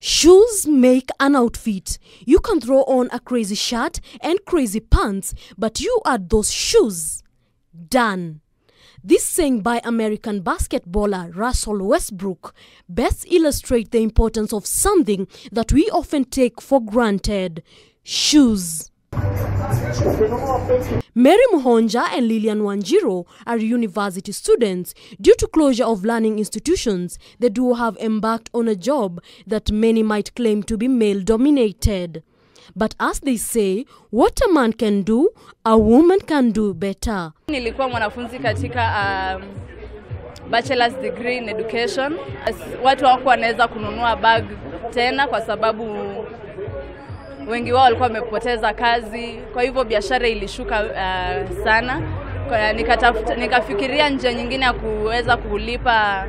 Shoes make an outfit. You can throw on a crazy shirt and crazy pants, but you add those shoes. Done. This saying by American basketballer Russell Westbrook best illustrates the importance of something that we often take for granted shoes. Mary Muhonja and Lillian Wanjiro are university students. Due to closure of learning institutions, the duo have embarked on a job that many might claim to be male-dominated. But as they say, what a man can do, a woman can do better. Nilikuwa mwanafunzi katika um, bachelor's degree in education. Watu wako wanaweza kununua bag tena kwa sababu wengi wao walikuwa wamepoteza kazi, kwa hivyo biashara ilishuka uh, sana. Nikafikiria nika nikafikiria njia nyingine ya kuweza kulipa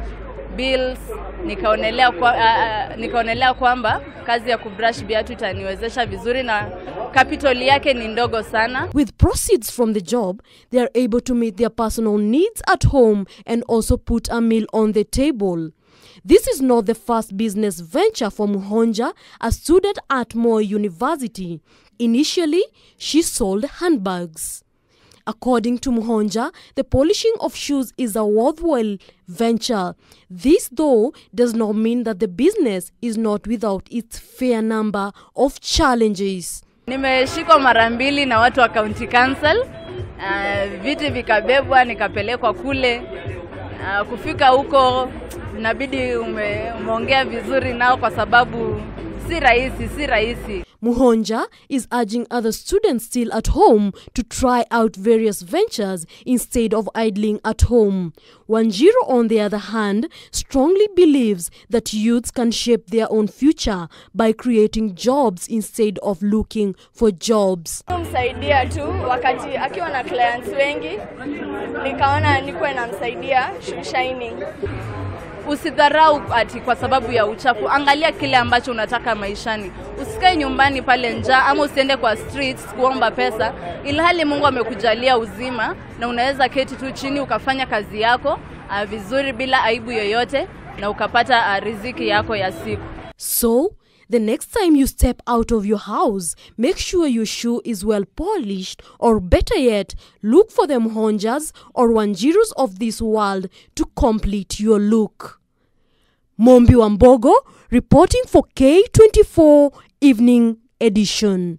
bills nikaonelea kwa, uh, uh nikaonelea kwamba kazi ya kubrush viatu itaniwezesha vizuri na kapitoli yake ni ndogo sana. With proceeds from the job, they are able to meet their personal needs at home and also put a meal on the table. This is not the first business venture for Muhonja, a student at Moi University. Initially, she sold handbags. According to Muhonja, the polishing of shoes is a worthwhile venture. This, though, does not mean that the business is not without its fair number of challenges. Nimeshikwa mara mbili na watu wa county council. Uh, viti vikabebwa nikapelekwa kule. Uh, kufika huko inabidi umeongea vizuri nao kwa sababu si rahisi, si rahisi. Muhonja is urging other students still at home to try out various ventures instead of idling at home. Wanjiro, on the other hand, strongly believes that youths can shape their own future by creating jobs instead of looking for jobs. Msaidia tu wakati akiwa na clients wengi, nikaona nikuwe namsaidia shining Usidharau ati kwa sababu ya uchafu, angalia kile ambacho unataka maishani. Usikae nyumbani pale njaa, ama usiende kwa streets kuomba pesa, ilhali Mungu amekujalia uzima na unaweza keti tu chini ukafanya kazi yako ah, vizuri bila aibu yoyote na ukapata ah, riziki yako ya siku. So the next time you step out of your house, make sure your shoe is well polished, or better yet, look for them honjas or wanjirus of this world to complete your look. Mombi Wambogo reporting for K24 Evening Edition.